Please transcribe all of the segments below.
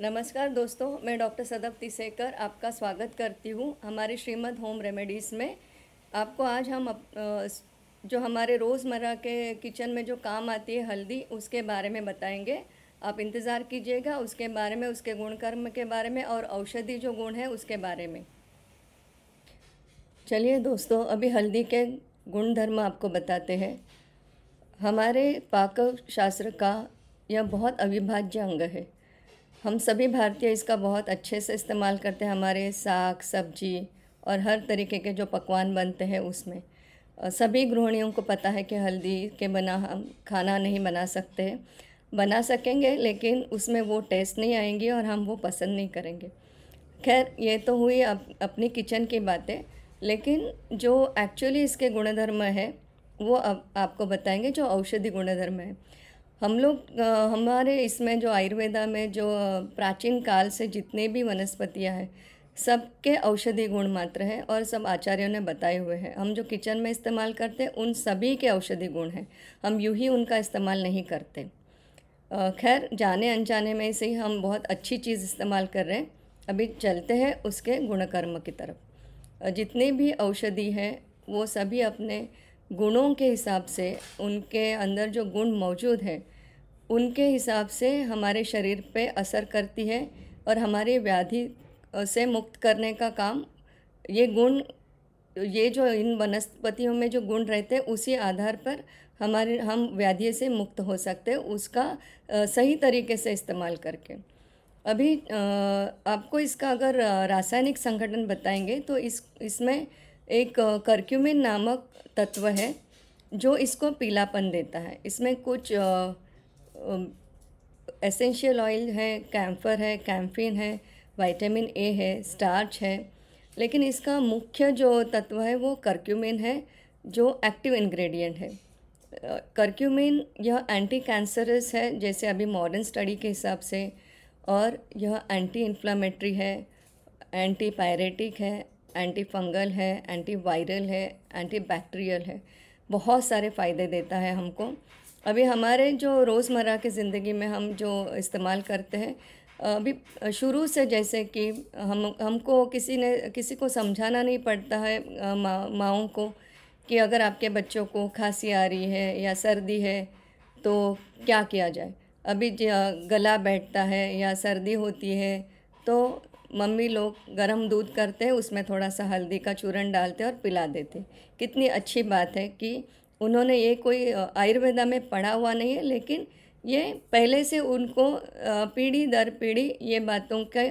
नमस्कार दोस्तों मैं डॉक्टर सदब तिसेकर आपका स्वागत करती हूँ हमारे श्रीमद होम रेमेडीज़ में आपको आज हम अप, जो हमारे रोज़मर्रा के किचन में जो काम आती है हल्दी उसके बारे में बताएंगे आप इंतज़ार कीजिएगा उसके बारे में उसके गुणकर्म के बारे में और औषधि जो गुण है उसके बारे में चलिए दोस्तों अभी हल्दी के गुणधर्म आपको बताते हैं हमारे पाक शास्त्र का यह बहुत अविभाज्य अंग है हम सभी भारतीय इसका बहुत अच्छे से इस्तेमाल करते हैं हमारे साग सब्जी और हर तरीके के जो पकवान बनते हैं उसमें सभी गृहिणियों को पता है कि हल्दी के बना हम खाना नहीं बना सकते बना सकेंगे लेकिन उसमें वो टेस्ट नहीं आएंगी और हम वो पसंद नहीं करेंगे खैर ये तो हुई अप, अपनी किचन की बातें लेकिन जो एक्चुअली इसके गुणधर्म है वो अब आपको बताएंगे जो औषधि गुणधर्म है हम लोग हमारे इसमें जो आयुर्वेदा में जो प्राचीन काल से जितने भी वनस्पतियाँ हैं सबके औषधि गुण मात्र हैं और सब आचार्यों ने बताए हुए हैं हम जो किचन में इस्तेमाल करते हैं उन सभी के औषधि गुण हैं हम यूँ ही उनका इस्तेमाल नहीं करते खैर जाने अनजाने में से ही हम बहुत अच्छी चीज़ इस्तेमाल कर रहे हैं अभी चलते हैं उसके गुणकर्म की तरफ जितने भी औषधि हैं वो सभी अपने गुणों के हिसाब से उनके अंदर जो गुण मौजूद है उनके हिसाब से हमारे शरीर पे असर करती है और हमारे व्याधि से मुक्त करने का काम ये गुण ये जो इन वनस्पतियों में जो गुण रहते हैं उसी आधार पर हमारे हम व्याधि से मुक्त हो सकते हैं उसका सही तरीके से इस्तेमाल करके अभी आपको इसका अगर रासायनिक संगठन बताएंगे तो इस इसमें एक करक्यूमिन नामक तत्व है जो इसको पीलापन देता है इसमें कुछ एसेंशियल ऑयल है कैम्फर है कैम्फिन है वाइटामिन ए है स्टार्च है लेकिन इसका मुख्य जो तत्व है वो करक्यूमिन है जो एक्टिव इंग्रेडिएंट है करक्यूमिन यह एंटी कैंसरस है जैसे अभी मॉडर्न स्टडी के हिसाब से और यह एंटी इन्फ्लामेटरी है एंटी पायरेटिक है एंटी फंगल है एंटी वायरल है एंटी बैक्टीरियल है बहुत सारे फ़ायदे देता है हमको अभी हमारे जो रोज़मर्रा की ज़िंदगी में हम जो इस्तेमाल करते हैं अभी शुरू से जैसे कि हम हमको किसी ने किसी को समझाना नहीं पड़ता है माओ को कि अगर आपके बच्चों को खांसी आ रही है या सर्दी है तो क्या किया जाए अभी गला बैठता है या सर्दी होती है तो मम्मी लोग गर्म दूध करते हैं उसमें थोड़ा सा हल्दी का चूरन डालते और पिला देते कितनी अच्छी बात है कि उन्होंने ये कोई आयुर्वेदा में पढ़ा हुआ नहीं है लेकिन ये पहले से उनको पीढ़ी दर पीढ़ी ये बातों के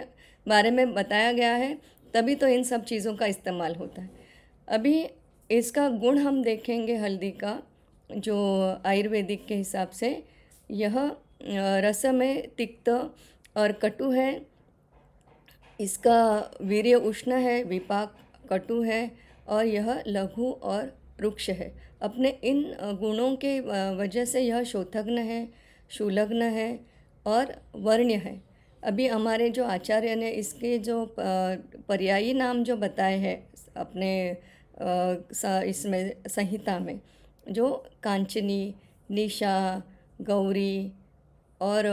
बारे में बताया गया है तभी तो इन सब चीज़ों का इस्तेमाल होता है अभी इसका गुण हम देखेंगे हल्दी का जो आयुर्वेदिक के हिसाब से यह रस में तिक्त और कटु है इसका वीर्य उष्ण है विपाक कटु है और यह लघु और रुक्ष है अपने इन गुणों के वजह से यह शोथग्न है शुलग्न है और वर्ण्य है अभी हमारे जो आचार्य ने इसके जो पर्यायी नाम जो बताए हैं अपने इसमें संहिता में जो कांचनी निशा गौरी और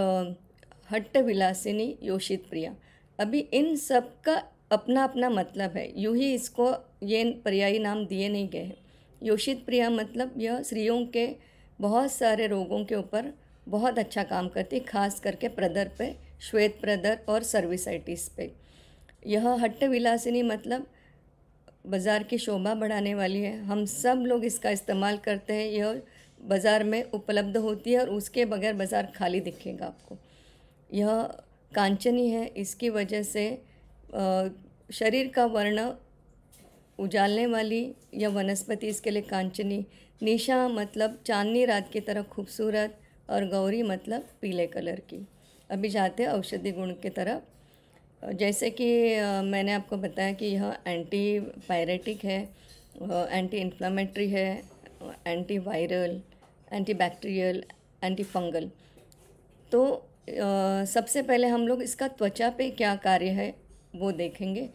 हट्ट विलासिनी योषित प्रिया अभी इन सब का अपना अपना मतलब है यूं ही इसको ये पर्यायी नाम दिए नहीं गए हैं योषित प्रिया मतलब यह स्त्रियों के बहुत सारे रोगों के ऊपर बहुत अच्छा काम करती खास करके प्रदर पे श्वेत प्रदर और सर्विसाइटिस पे यह हट्ट विलासिनी मतलब बाज़ार की शोभा बढ़ाने वाली है हम सब लोग इसका इस्तेमाल करते हैं यह बाज़ार में उपलब्ध होती है और उसके बगैर बाज़ार खाली दिखेगा आपको यह कांचनी है इसकी वजह से शरीर का वर्ण उजालने वाली या वनस्पति इसके लिए कांचनी निशा मतलब चांदनी रात की तरह खूबसूरत और गौरी मतलब पीले कलर की अभी जाते हैं औषधि गुण की तरफ जैसे कि मैंने आपको बताया कि यह एंटी पायरेटिक है एंटी इन्फ्लामेटरी है anti viral anti bacterial anti fungal तो सबसे पहले हम लोग इसका त्वचा पे क्या कार्य है वो देखेंगे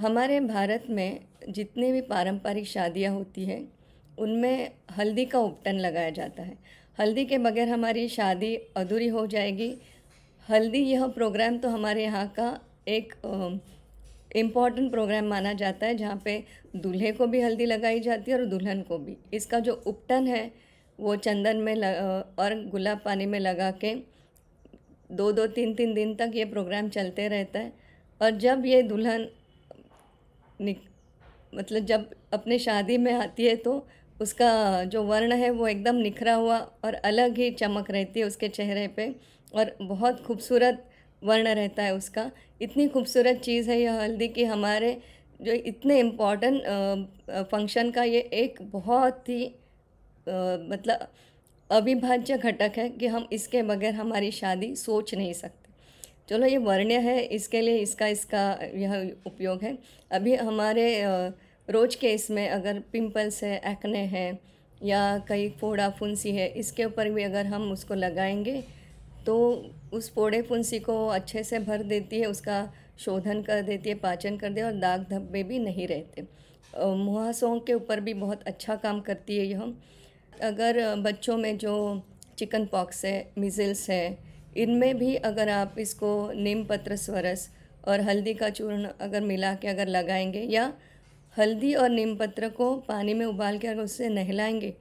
हमारे भारत में जितने भी पारंपरिक शादियाँ होती हैं उनमें हल्दी का उपटन लगाया जाता है हल्दी के बगैर हमारी शादी अधूरी हो जाएगी हल्दी यह प्रोग्राम तो हमारे यहाँ का एक इम्पॉर्टेंट प्रोग्राम माना जाता है जहाँ पे दूल्हे को भी हल्दी लगाई जाती है और दुल्हन को भी इसका जो उपटन है वो चंदन में लग, और गुलाब पानी में लगा के दो दो तीन तीन दिन तक ये प्रोग्राम चलते रहता है और जब ये दुल्हन निक मतलब जब अपने शादी में आती है तो उसका जो वर्ण है वो एकदम निखरा हुआ और अलग ही चमक रहती है उसके चेहरे पे और बहुत खूबसूरत वर्ण रहता है उसका इतनी खूबसूरत चीज़ है यह हल्दी कि हमारे जो इतने इम्पॉर्टेंट फंक्शन का ये एक बहुत ही मतलब अविभाज्य घटक है कि हम इसके बगैर हमारी शादी सोच नहीं सकते चलो ये वर्ण्य है इसके लिए इसका इसका यह उपयोग है अभी हमारे रोज के इसमें अगर पिंपल्स है एक्ने हैं या कई फोड़ा फुंसी है इसके ऊपर भी अगर हम उसको लगाएंगे तो उस फोड़े फुंसी को अच्छे से भर देती है उसका शोधन कर देती है पाचन कर दे और दाग धब्बे भी नहीं रहते मुहासों के ऊपर भी बहुत अच्छा काम करती है यह अगर बच्चों में जो चिकन पॉक्स है मिजल्स है इनमें भी अगर आप इसको नीम पत्र स्वरस और हल्दी का चूर्ण अगर मिला के अगर लगाएंगे या हल्दी और नीम पत्र को पानी में उबाल के अगर उससे नहलाएंगे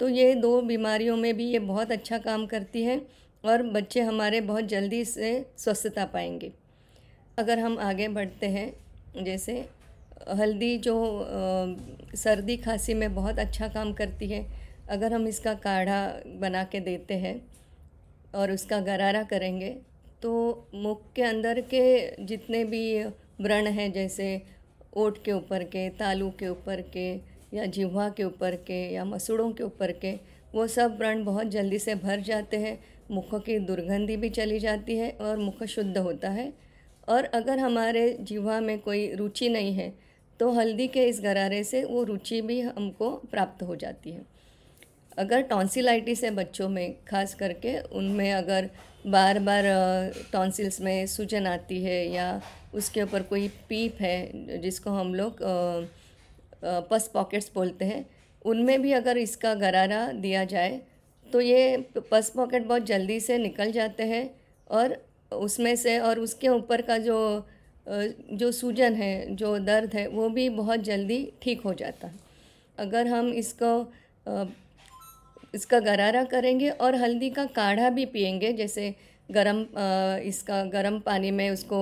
तो ये दो बीमारियों में भी ये बहुत अच्छा काम करती है और बच्चे हमारे बहुत जल्दी से स्वस्थता पाएंगे अगर हम आगे बढ़ते हैं जैसे हल्दी जो सर्दी खांसी में बहुत अच्छा काम करती है अगर हम इसका काढ़ा बना के देते हैं और उसका गरारा करेंगे तो मुख के अंदर के जितने भी व्रण हैं जैसे ओट के ऊपर के तालू के ऊपर के या जिह्वा के ऊपर के या मसूड़ों के ऊपर के वो सब व्रण बहुत जल्दी से भर जाते हैं मुख की दुर्गंधी भी चली जाती है और मुख शुद्ध होता है और अगर हमारे जीवा में कोई रुचि नहीं है तो हल्दी के इस गरारे से वो रुचि भी हमको प्राप्त हो जाती है अगर टॉन्सिलाइटिस है बच्चों में खास करके उनमें अगर बार बार टॉन्सिल्स में सूजन आती है या उसके ऊपर कोई पीप है जिसको हम लोग पस पॉकेट्स बोलते हैं उनमें भी अगर इसका गरारा दिया जाए तो ये पस पॉकेट बहुत जल्दी से निकल जाते हैं और उसमें से और उसके ऊपर का जो जो सूजन है जो दर्द है वो भी बहुत जल्दी ठीक हो जाता है अगर हम इसको इसका गरारा करेंगे और हल्दी का काढ़ा भी पियेंगे जैसे गरम इसका गरम पानी में उसको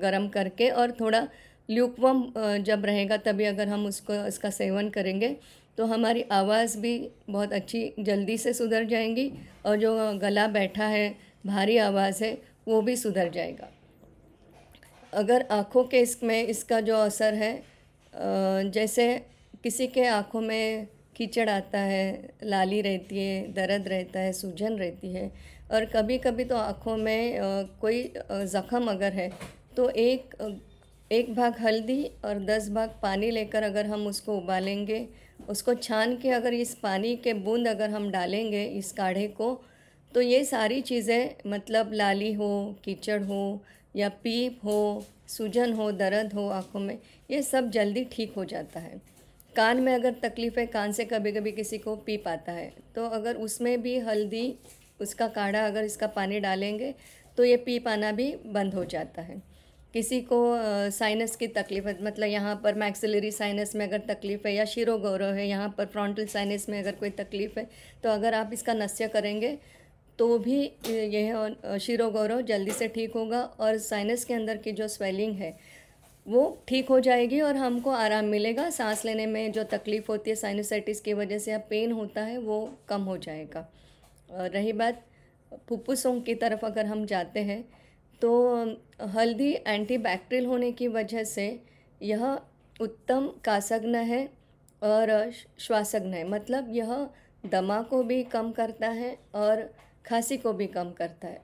गरम करके और थोड़ा ल्यूकवम जब रहेगा तभी अगर हम उसको इसका सेवन करेंगे तो हमारी आवाज़ भी बहुत अच्छी जल्दी से सुधर जाएंगी और जो गला बैठा है भारी आवाज़ है वो भी सुधर जाएगा अगर आँखों के इसमें इसका जो असर है जैसे किसी के आँखों में कीचड़ आता है लाली रहती है दर्द रहता है सूजन रहती है और कभी कभी तो आँखों में कोई ज़ख़म अगर है तो एक एक भाग हल्दी और दस भाग पानी लेकर अगर हम उसको उबालेंगे उसको छान के अगर इस पानी के बूंद अगर हम डालेंगे इस काढ़े को तो ये सारी चीज़ें मतलब लाली हो कीचड़ हो या पीप हो सूजन हो दर्द हो आँखों में ये सब जल्दी ठीक हो जाता है कान में अगर तकलीफ़ है कान से कभी कभी किसी को पीप आता है तो अगर उसमें भी हल्दी उसका काढ़ा अगर इसका पानी डालेंगे तो ये पीप आना भी बंद हो जाता है किसी को साइनस की तकलीफ है मतलब यहाँ पर मैक्सिलरी साइनस में अगर तकलीफ़ है या गौरव है यहाँ पर फ्रॉन्टल साइनस में अगर कोई तकलीफ़ है तो अगर आप इसका नस्य करेंगे तो भी यह गौरव जल्दी से ठीक होगा और साइनस के अंदर की जो स्वेलिंग है वो ठीक हो जाएगी और हमको आराम मिलेगा सांस लेने में जो तकलीफ़ होती है साइनोसाइटिस की वजह से या पेन होता है वो कम हो जाएगा और रही बात फुप्फुसों की तरफ अगर हम जाते हैं तो हल्दी एंटीबैक्टीरियल होने की वजह से यह उत्तम कासग्न है और श्वासग्न है मतलब यह दमा को भी कम करता है और खांसी को भी कम करता है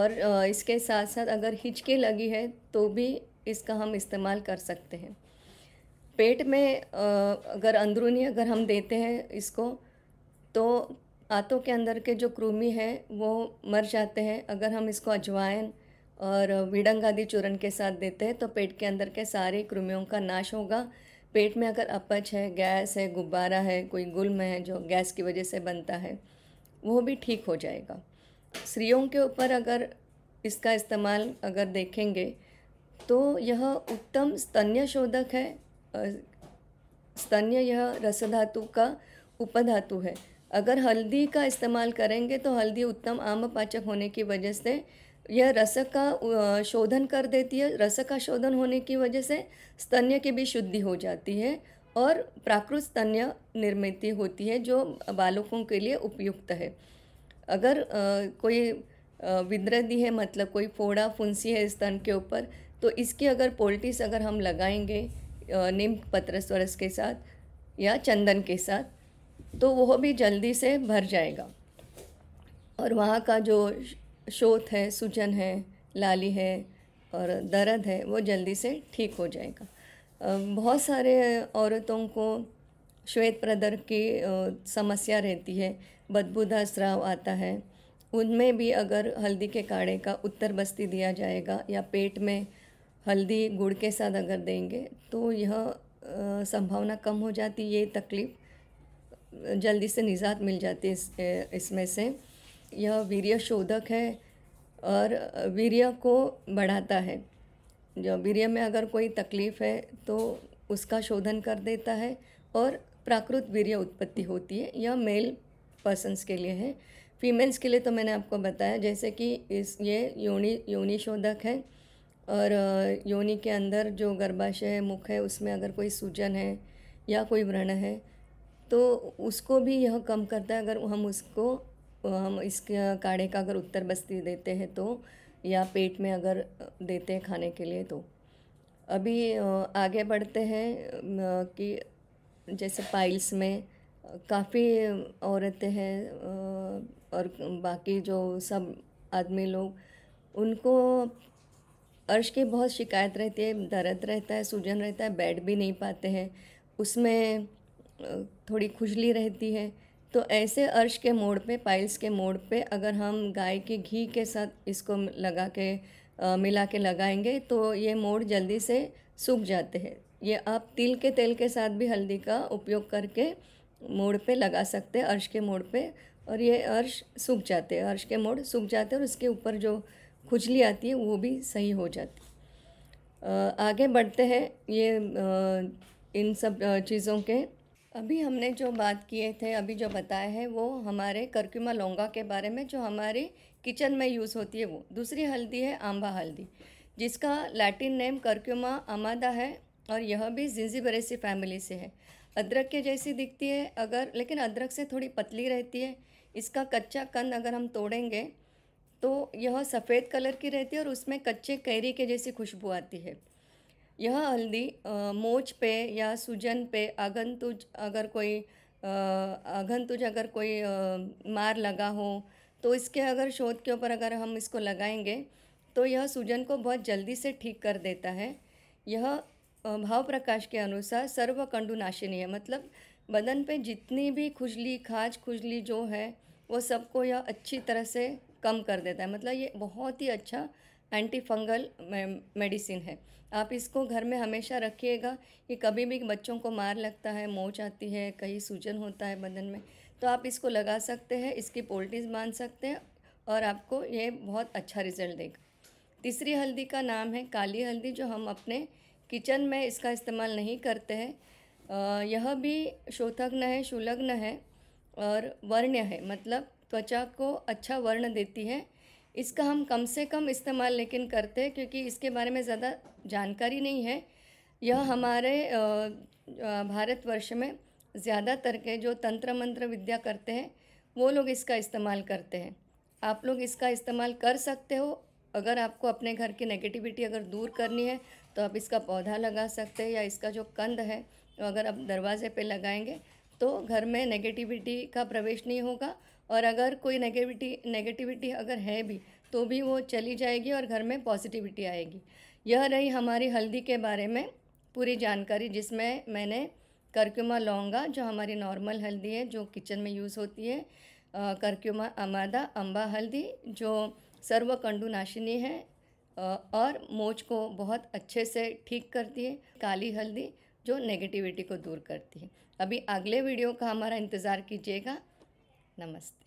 और इसके साथ साथ अगर हिचके लगी है तो भी इसका हम इस्तेमाल कर सकते हैं पेट में अगर अंदरूनी अगर हम देते हैं इसको तो आंतों के अंदर के जो कृमि हैं वो मर जाते हैं अगर हम इसको अजवाइन और विडंग आदि चूर्ण के साथ देते हैं तो पेट के अंदर के सारे कृमियों का नाश होगा पेट में अगर अपच है गैस है गुब्बारा है कोई गुल्म है जो गैस की वजह से बनता है वो भी ठीक हो जाएगा स्त्रियों के ऊपर अगर इसका इस्तेमाल अगर देखेंगे तो यह उत्तम स्तन्य शोधक है स्तन्य यह रस धातु का उपधातु है अगर हल्दी का इस्तेमाल करेंगे तो हल्दी उत्तम आम पाचक होने की वजह से यह रस का शोधन कर देती है रस का शोधन होने की वजह से स्तन्य की भी शुद्धि हो जाती है और प्राकृत स्तन्य निर्मित होती है जो बालकों के लिए उपयुक्त है अगर आ, कोई विद्रदी है मतलब कोई फोड़ा फुंसी है स्तन के ऊपर तो इसकी अगर पोल्टिस अगर हम लगाएंगे नीम पत्रस वरस के साथ या चंदन के साथ तो वह भी जल्दी से भर जाएगा और वहाँ का जो शोथ है सूजन है लाली है और दर्द है वो जल्दी से ठीक हो जाएगा बहुत सारे औरतों को श्वेत प्रदर की समस्या रहती है बदबूदार स्राव आता है उनमें भी अगर हल्दी के काढ़े का उत्तर बस्ती दिया जाएगा या पेट में हल्दी गुड़ के साथ अगर देंगे तो यह संभावना कम हो जाती ये तकलीफ़ जल्दी से निजात मिल जाती है इस, इसमें से यह वीर्य शोधक है और वीर्य को बढ़ाता है जो वीर्य में अगर कोई तकलीफ़ है तो उसका शोधन कर देता है और प्राकृत वीर्य उत्पत्ति होती है यह मेल पर्सनस के लिए है फीमेल्स के लिए तो मैंने आपको बताया जैसे कि इस ये योनि योनि शोधक है और योनि के अंदर जो गर्भाशय मुख है उसमें अगर कोई सूजन है या कोई व्रण है तो उसको भी यह कम करता है अगर हम उसको हम इस काढ़े का अगर उत्तर बस्ती देते हैं तो या पेट में अगर देते हैं खाने के लिए तो अभी आगे बढ़ते हैं कि जैसे पाइल्स में काफ़ी औरतें हैं और बाकी जो सब आदमी लोग उनको अर्श की बहुत शिकायत रहती है दर्द रहता है सूजन रहता है बैठ भी नहीं पाते हैं उसमें थोड़ी खुजली रहती है तो ऐसे अर्श के मोड़ पे पाइल्स के मोड़ पे अगर हम गाय के घी के साथ इसको लगा के आ, मिला के लगाएंगे तो ये मोड़ जल्दी से सूख जाते हैं ये आप तिल के तेल के साथ भी हल्दी का उपयोग करके मोड़ पे लगा सकते हैं अर्श के मोड़ पे और ये अर्श सूख जाते हैं अर्श के मोड़ सूख जाते हैं और उसके ऊपर जो खुजली आती है वो भी सही हो जाती आगे बढ़ते हैं ये इन सब चीज़ों के अभी हमने जो बात किए थे अभी जो बताया है वो हमारे करक्यूमा लौंगा के बारे में जो हमारे किचन में यूज़ होती है वो दूसरी हल्दी है आंबा हल्दी जिसका लैटिन नेम करक्यूमा आमादा है और यह भी जिंजीबरेसी फैमिली से है अदरक के जैसी दिखती है अगर लेकिन अदरक से थोड़ी पतली रहती है इसका कच्चा कंद अगर हम तोड़ेंगे तो यह सफ़ेद कलर की रहती है और उसमें कच्चे कैरी के जैसी खुशबू आती है यह हल्दी मोच पे या सूजन पे आगंतुज अगर कोई आगंतुज अगर कोई आ, मार लगा हो तो इसके अगर शोध के ऊपर अगर हम इसको लगाएंगे तो यह सूजन को बहुत जल्दी से ठीक कर देता है यह भाव प्रकाश के अनुसार सर्व कंडुनाशिनी है मतलब बदन पे जितनी भी खुजली खाज खुजली जो है वो सबको यह अच्छी तरह से कम कर देता है मतलब ये बहुत ही अच्छा एंटी फंगल मेडिसिन है आप इसको घर में हमेशा रखिएगा कि कभी भी बच्चों को मार लगता है मोच आती है कहीं सूजन होता है बदन में तो आप इसको लगा सकते हैं इसकी पोल्टीज बांध सकते हैं और आपको ये बहुत अच्छा रिजल्ट देगा तीसरी हल्दी का नाम है काली हल्दी जो हम अपने किचन में इसका इस्तेमाल नहीं करते हैं यह भी शोथग्न है शुलग्न है और वर्ण्य है मतलब त्वचा को अच्छा वर्ण देती है इसका हम कम से कम इस्तेमाल लेकिन करते हैं क्योंकि इसके बारे में ज़्यादा जानकारी नहीं है यह हमारे भारतवर्ष में ज़्यादातर के जो तंत्र मंत्र विद्या करते हैं वो लोग इसका इस्तेमाल करते हैं आप लोग इसका इस्तेमाल कर सकते हो अगर आपको अपने घर की नेगेटिविटी अगर दूर करनी है तो आप इसका पौधा लगा सकते हैं या इसका जो कंद है तो अगर आप दरवाजे पे लगाएंगे तो घर में नेगेटिविटी का प्रवेश नहीं होगा और अगर कोई नेगेटिविटी नेगेटिविटी अगर है भी तो भी वो चली जाएगी और घर में पॉजिटिविटी आएगी यह रही हमारी हल्दी के बारे में पूरी जानकारी जिसमें मैंने करक्यूमा लौंगा जो हमारी नॉर्मल हल्दी है जो किचन में यूज़ होती है करक्यूमा अमादा अम्बा हल्दी जो सर्वकंडुनाशिनी है और मोच को बहुत अच्छे से ठीक करती है काली हल्दी जो नेगेटिविटी को दूर करती है अभी अगले वीडियो का हमारा इंतज़ार कीजिएगा नमस्ते